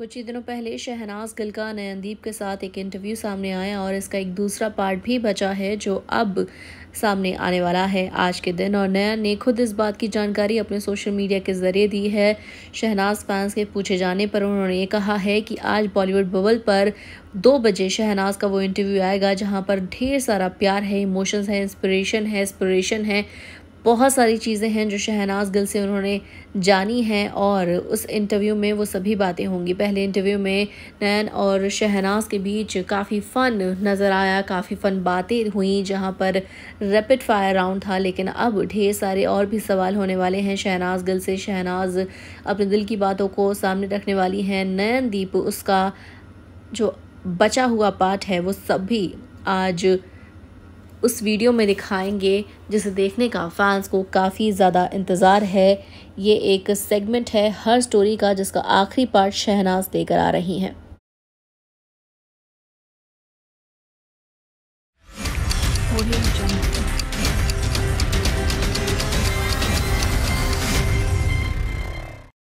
कुछ ही दिनों पहले शहनाज गिल का नयनदीप के साथ एक इंटरव्यू सामने आया और इसका एक दूसरा पार्ट भी बचा है जो अब सामने आने वाला है आज के दिन और नया ने खुद इस बात की जानकारी अपने सोशल मीडिया के ज़रिए दी है शहनाज फैंस के पूछे जाने पर उन्होंने ये कहा है कि आज बॉलीवुड बबल पर दो बजे शहनाज का वो इंटरव्यू आएगा जहाँ पर ढेर सारा प्यार है इमोशंस है इंस्परेशन है एस्परेशन है बहुत सारी चीज़ें हैं जो शहनाज गिल से उन्होंने जानी हैं और उस इंटरव्यू में वो सभी बातें होंगी पहले इंटरव्यू में नैन और शहनाज के बीच काफ़ी फ़न नज़र आया काफ़ी फ़न बातें हुई जहाँ पर रैपिड फायर राउंड था लेकिन अब ढेर सारे और भी सवाल होने वाले हैं शहनाज गिल से शहनाज अपने दिल की बातों को सामने रखने वाली हैं दीप उसका जो बचा हुआ पार्ट है वो सब आज उस वीडियो में दिखाएंगे जिसे देखने का फैंस को काफ़ी ज़्यादा इंतज़ार है ये एक सेगमेंट है हर स्टोरी का जिसका आखिरी पार्ट शहनाज देकर आ रही हैं